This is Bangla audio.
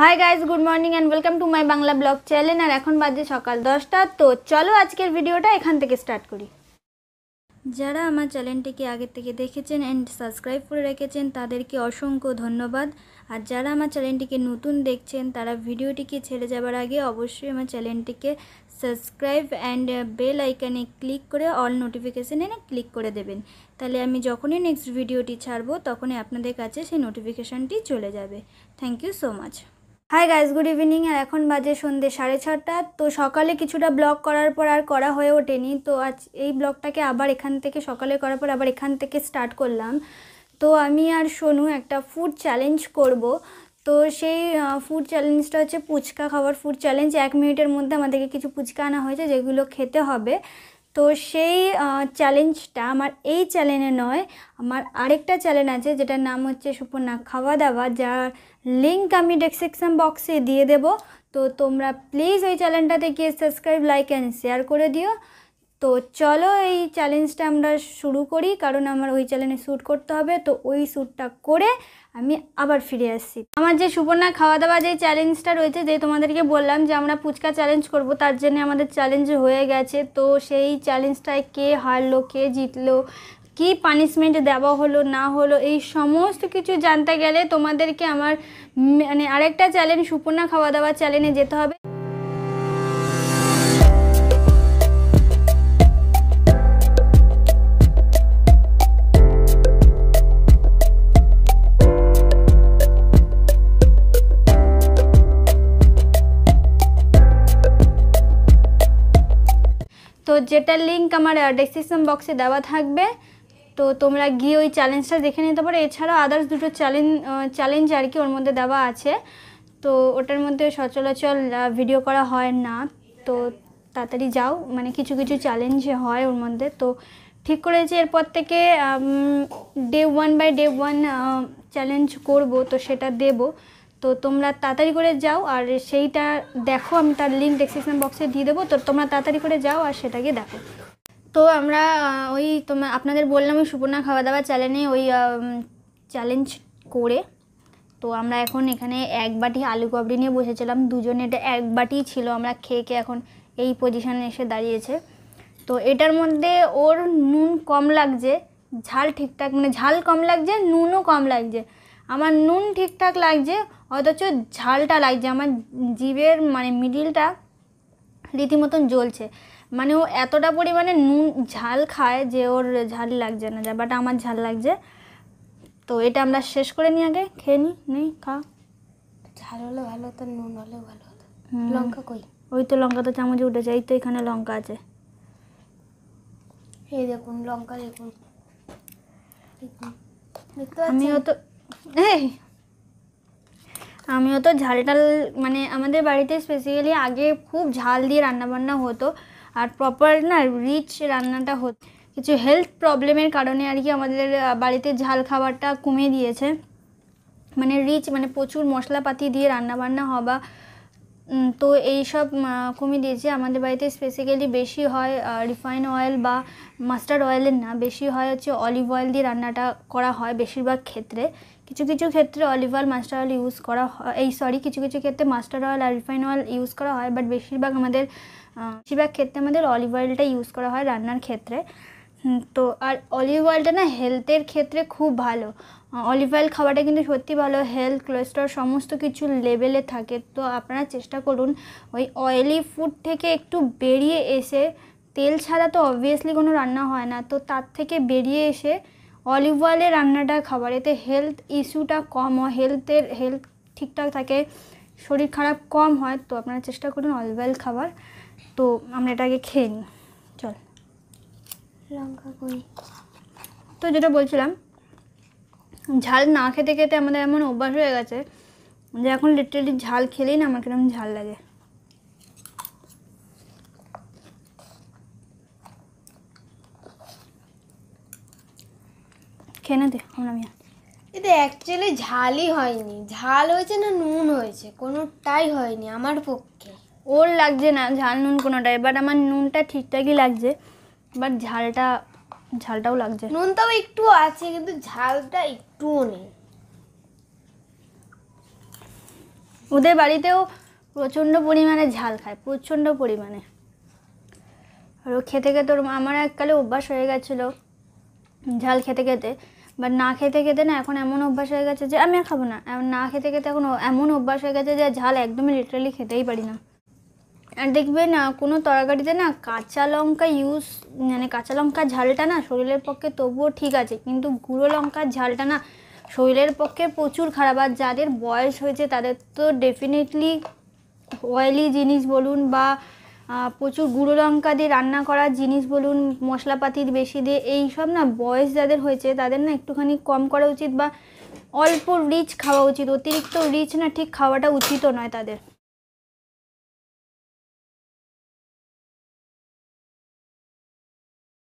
high guys good morning and welcome to my Bangla blog channel আর এখন বাজে সকাল দশটা তো চলো আজকের ভিডিওটা এখান থেকে স্টার্ট করি যারা আমার চ্যানেলটিকে আগে থেকে দেখেছেন অ্যান্ড সাবস্ক্রাইব করে রেখেছেন তাদেরকে অসংখ্য ধন্যবাদ আর যারা আমার চ্যানেলটিকে নতুন দেখছেন তারা ভিডিওটিকে ছেড়ে যাবার আগে অবশ্যই আমার চ্যানেলটিকে সাবস্ক্রাইব অ্যান্ড বেল আইকানে ক্লিক করে অল নোটিফিকেশান এনে ক্লিক করে দেবেন তাহলে আমি যখনই নেক্সট ভিডিওটি ছাড়বো তখনই আপনাদের কাছে সেই নোটিফিকেশানটি চলে যাবে thank you so much hi guys good evening আর এখন বাজে সন্ধ্যে সাড়ে ছটা তো সকালে কিছুটা ব্লগ করার পর আর করা হয়ে ওঠেনি তো আজ এই ব্লগটাকে আবার এখান থেকে সকালে করার পর আবার এখান থেকে স্টার্ট করলাম তো আমি আর শোনু একটা ফুড চ্যালেঞ্জ করব তো সেই ফুড চ্যালেঞ্জটা হচ্ছে পুচকা খাওয়ার ফুড চ্যালেঞ্জ এক মিনিটের মধ্যে আমাদেরকে কিছু পুচকা আনা হয়েছে যেগুলো খেতে হবে তো সেই চ্যালেঞ্জটা আমার এই চ্যানেলে নয় আমার আরেকটা চ্যানেল আছে যেটার নাম হচ্ছে সুপর্ণা খাওয়া দাওয়া যার লিঙ্ক আমি ডেসক্রিপশান বক্সে দিয়ে দেব তো তোমরা প্লিজ ওই চ্যানেলটাতে গিয়ে সাবস্ক্রাইব লাইক অ্যান্ড শেয়ার করে দিও তো চলো এই চ্যালেঞ্জটা আমরা শুরু করি কারণ আমার ওই চ্যালেঞ্জে শ্যুট করতে হবে তো ওই শ্যুটটা করে আমি আবার ফিরে আসছি আমার যে সুপর্ণা খাওয়া দাওয়া যে চ্যালেঞ্জটা রয়েছে যে তোমাদেরকে বললাম যে আমরা ফুচকা চ্যালেঞ্জ করব তার জন্য আমাদের চ্যালেঞ্জ হয়ে গেছে তো সেই চ্যালেঞ্জটায় কে হারলো কে জিতলো কি পানিশমেন্ট দেওয়া হলো না হলো এই সমস্ত কিছু জানতে গেলে তোমাদেরকে আমার মানে আরেকটা চ্যালেঞ্জ সুপর্ণা খাওয়া দাওয়া চ্যালেঞ্জে যেতে হবে তো যেটার লিঙ্ক আমার ডেসক্রিপশন বক্সে দেওয়া থাকবে তো তোমরা গিয়ে ওই চ্যালেঞ্জটা দেখে নিতে পারো এছাড়াও আদার্স দুটো চ্যালেঞ্জ চ্যালেঞ্জ আর কি ওর মধ্যে দেওয়া আছে তো ওটার মধ্যে সচলাচল ভিডিও করা হয় না তো তাড়াতাড়ি যাও মানে কিছু কিছু চ্যালেঞ্জ হয় ওর মধ্যে তো ঠিক করেছি এরপর থেকে day one by day one challenge করব তো সেটা দেবো তো তোমরা তাড়াতাড়ি করে যাও আর সেইটা দেখো আমি তার লিঙ্ক ডেসক্রিপশন বক্সে দিয়ে দেবো তো তোমরা তাড়াতাড়ি করে যাও আর সেটাকে দেখো তো আমরা ওই তোমার আপনাদের বললাম ওই সুপর্ণা খাওয়া দাওয়া চ্যালেঞ্জে ওই চ্যালেঞ্জ করে তো আমরা এখন এখানে এক বাটি আলু কবড়ি নিয়ে বসেছিলাম দুজনে এটা এক বাটি ছিল আমরা খেয়ে খেয়ে এখন এই পজিশানে এসে দাঁড়িয়েছে তো এটার মধ্যে ওর নুন কম লাগছে ঝাল ঠিকঠাক মানে ঝাল কম লাগছে নুনও কম লাগছে আমার নুন ঠিকঠাক লাগছে অথচ ঝালটা লাগছে আমার জিভের মানে মিডিলটা রীতিমতন জ্বলছে মানে ও এতটা পরিমাণে নুন ঝাল খায় যে ওর ঝাল লাগছে না যা বাট আমার ঝাল লাগছে তো এটা আমরা শেষ করে নিই আগে খেয়ে নিই নেই খা ঝাল হলে ভালো হতো নুন হলে ভালো হতো লঙ্কা কই ওই তো লঙ্কা তো চামচে উঠেছে এই তো এখানে লঙ্কা আছে এই দেখুন লঙ্কা দেখুন আমি অত এই আমিও তো ঝাল টাল মানে আমাদের বাড়িতে স্পেশালি আগে খুব ঝাল দিয়ে রান্নাবান্না হতো আর প্রপার না রিচ রান্নাটা হতো কিছু হেলথ প্রবলেমের কারণে আর কি আমাদের বাড়িতে ঝাল খাবারটা কমে দিয়েছে মানে রিচ মানে প্রচুর মশলাপাতি দিয়ে রান্নাবান্না হওয়া তো এই সব কমিয়ে দিয়েছে আমাদের বাড়িতে স্পেসিক্যালি বেশি হয় রিফাইন অয়েল বা মাস্টার্ড অয়েলের না বেশি হয় হচ্ছে অলিভ অয়েল দিয়ে রান্নাটা করা হয় বেশিরভাগ ক্ষেত্রে কিছু কিছু ক্ষেত্রে olive oil mustard oil use করা হয় এই সরি কিছু কিছু ক্ষেত্রে মাস্টার অয়েল আর রিফাইন অয়েল ইউজ করা হয় বাট বেশিরভাগ আমাদের বেশিরভাগ ক্ষেত্রে আমাদের অলিভ অয়েলটা ইউজ করা হয় রান্নার ক্ষেত্রে তো আর অলিভ অয়েলটা না হেলথের ক্ষেত্রে খুব ভালো অলিভ অয়েল খাওয়াটা কিন্তু সত্যি ভালো হেলথ কোলেস্ট্রল সমস্ত কিছু লেভেলে থাকে তো আপনারা চেষ্টা করুন ওই অয়েলি ফুড থেকে একটু বেরিয়ে এসে তেল ছাড়া তো অবভিয়াসলি কোনো রান্না হয় না তো তার থেকে বেরিয়ে এসে অলিভ অয়েলের রান্নাটা খাবার এতে হেলথ ইস্যুটা কম হয় হেলথের হেলথ ঠিকঠাক থাকে শরীর খারাপ কম হয় তো আপনারা চেষ্টা করুন অলিভ অয়েল খাবার তো আমরা এটাকে খেয়ে নিই চল লঙ্কা কই তো যেটা বলছিলাম ঝাল না খেতে খেতে আমাদের এমন অভ্যাস হয়ে গেছে যে এখন লিটারেলি ঝাল খেলেই না আমার কিরকম ঝাল লাগে খেয়ে না দেখুন আমি এটা অ্যাকচুয়ালি ঝালই হয়নি ঝাল হয়েছে না নুন হয়েছে কোনোটাই হয়নি আমার পক্ষে ওর লাগছে না ঝাল নুন কোনোটাই বাট আমার নুনটা ঠিকঠাকই লাগছে বাট ঝালটা ঝালটাও লাগছে তো একটু আছে কিন্তু ঝালটা একটুও নেই ওদের বাড়িতেও প্রচণ্ড পরিমাণে ঝাল খায় প্রচণ্ড পরিমাণে আর খেতে খেতে ওর আমার এককালে অভ্যাস হয়ে গেছিলো ঝাল খেতে খেতে বাট না খেতে খেতে না এখন এমন অভ্যাস হয়ে গেছে যে আমি আর খাবো না না খেতে খেতে এখন এমন অভ্যাস হয়ে গেছে যে ঝাল একদমই লিটারালি খেতেই পারি না আর দেখবেন কোনো তরকারিতে না কাঁচা লঙ্কা ইউজ মানে কাঁচা লঙ্কার ঝালটা না শরীরের পক্ষে তবুও ঠিক আছে কিন্তু গুঁড়ো লঙ্কার ঝালটা না শরীরের পক্ষে প্রচুর খারাপ আর যাদের বয়স হয়েছে তাদের তো ডেফিনেটলি অয়েলি জিনিস বলুন বা প্রচুর গুঁড়ো লঙ্কা দিয়ে রান্না করা জিনিস বলুন মশলাপাতির বেশি দিয়ে এই সব না বয়স যাদের হয়েছে তাদের না একটুখানি কম করা উচিত বা অল্প রিচ খাওয়া উচিত অতিরিক্ত রিচ না ঠিক খাওয়াটা উচিতও নয় তাদের